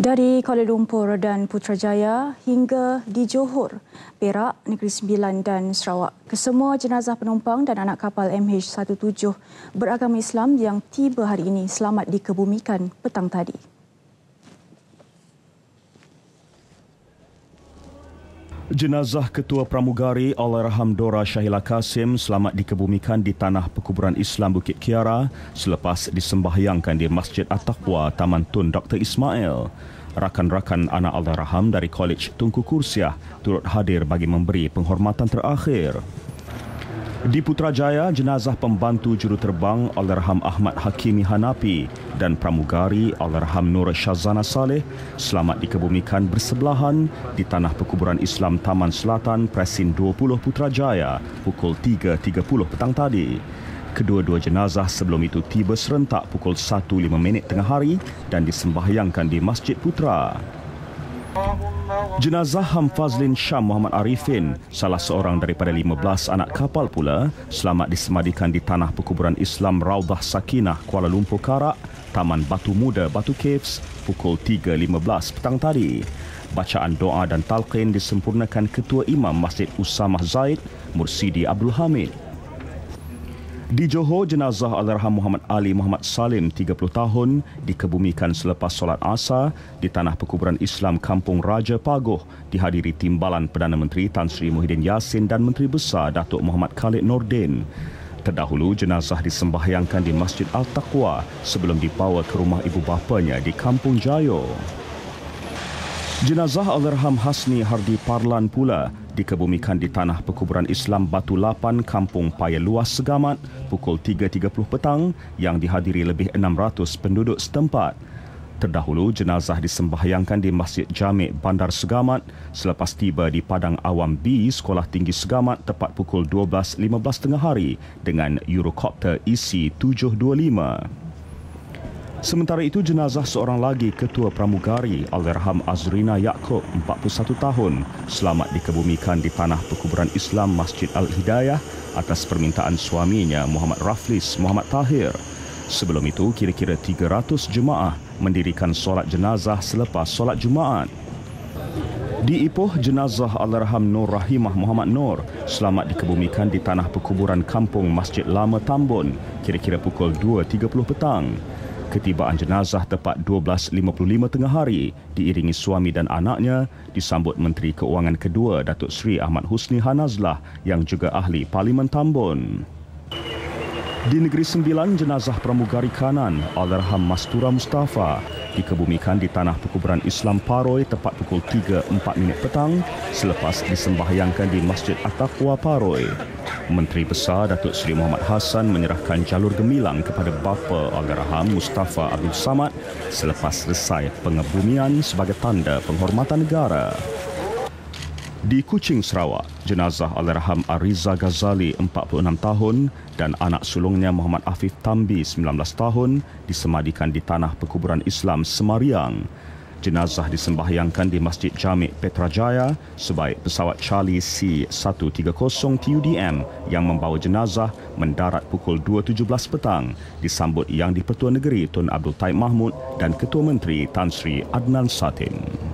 Dari Kuala Lumpur dan Putrajaya hingga di Johor, Perak, Negeri Sembilan dan Sarawak. Kesemua jenazah penumpang dan anak kapal MH17 beragama Islam yang tiba hari ini selamat dikebumikan petang tadi. Jenazah Ketua Pramugari Alarham Dora Syahila Kasim selamat dikebumikan di Tanah pekuburan Islam Bukit Kiara selepas disembahyangkan di Masjid At-Taqwa Taman Tun Dr. Ismail. Rakan-rakan anak Alarham dari Kolej Tunku Kursiah turut hadir bagi memberi penghormatan terakhir. Di Putrajaya, jenazah pembantu juruterbang Alarham Ahmad Hakimi Hanapi dan pramugari Alarham Nur Shazana Saleh selamat dikebumikan bersebelahan di Tanah Perkuburan Islam Taman Selatan Presin 20 Putrajaya pukul 3.30 petang tadi. Kedua-dua jenazah sebelum itu tiba serentak pukul 1.05 minit tengah hari dan disembahyangkan di Masjid Putra. Oh. Jenazah Hamfazlin Syam Muhammad Arifin, salah seorang daripada 15 anak kapal pula, selamat disemadikan di tanah perkuburan Islam Raudah Sakinah, Kuala Lumpur Karak, Taman Batu Muda, Batu Caves, pukul 3.15 petang tadi. Bacaan doa dan talqin disempurnakan Ketua Imam Masjid Usamah Zaid, Mursidi Abdul Hamid. Di Johor, jenazah Alarham Muhammad Ali Muhammad Salim 30 tahun dikebumikan selepas solat asar di tanah perkuburan Islam Kampung Raja Pagoh dihadiri timbalan Perdana Menteri Tan Sri Muhyiddin Yassin dan Menteri Besar Datuk Muhammad Khalid Nordin. Terdahulu, jenazah disembahyangkan di Masjid Al-Taqwa sebelum dibawa ke rumah ibu bapanya di Kampung Jayo. Jenazah Alarham Hasni Hardi Parlan pula dikebumikan di tanah perkuburan Islam Batu Lapan, Kampung Paya Luas, Segamat pukul 3.30 petang yang dihadiri lebih 600 penduduk setempat. Terdahulu, jenazah disembahyangkan di Masjid Jamek Bandar Segamat selepas tiba di Padang Awam B, Sekolah Tinggi Segamat tepat pukul 12.15 tengah hari dengan Eurocopter EC-725. Sementara itu, jenazah seorang lagi ketua pramugari Alirham Azrina Yaakob, 41 tahun, selamat dikebumikan di tanah perkuburan Islam Masjid Al-Hidayah atas permintaan suaminya Muhammad Raflis Muhammad Tahir. Sebelum itu, kira-kira 300 jemaah mendirikan solat jenazah selepas solat Jumaat. Di Ipoh, jenazah Alarham Nur Rahimah Muhammad Nur selamat dikebumikan di tanah perkuburan kampung Masjid Lama Tambun kira-kira pukul 2.30 petang. Ketibaan jenazah tepat 12.55 tengah hari diiringi suami dan anaknya disambut Menteri Keuangan Kedua Datuk Seri Ahmad Husni Hanazlah yang juga ahli Parlimen Tambun. Di Negeri Sembilan, jenazah pramugari kanan Alarham Mastura Mustafa dikebumikan di Tanah Perkuburan Islam Paroi tepat pukul 3.04 minit petang selepas disembahyangkan di Masjid At-Taqwa Paroi. Menteri Besar Datuk Seri Muhammad Hassan menyerahkan jalur gemilang kepada bapa Alarham Mustafa Abdul Samad selepas selesai pengebumian sebagai tanda penghormatan negara. Di Kuching, Sarawak, jenazah Alirham Ariza Ghazali, 46 tahun dan anak sulungnya Muhammad Afif Tambi, 19 tahun disemadikan di Tanah Perkuburan Islam Semariang. Jenazah disembahyangkan di Masjid Jamik Petrajaya sebaik pesawat Charlie C-130 TUDM yang membawa jenazah mendarat pukul 2.17 petang disambut Yang di-Pertua Negeri Tun Abdul Taib Mahmud dan Ketua Menteri Tan Sri Adnan Satin.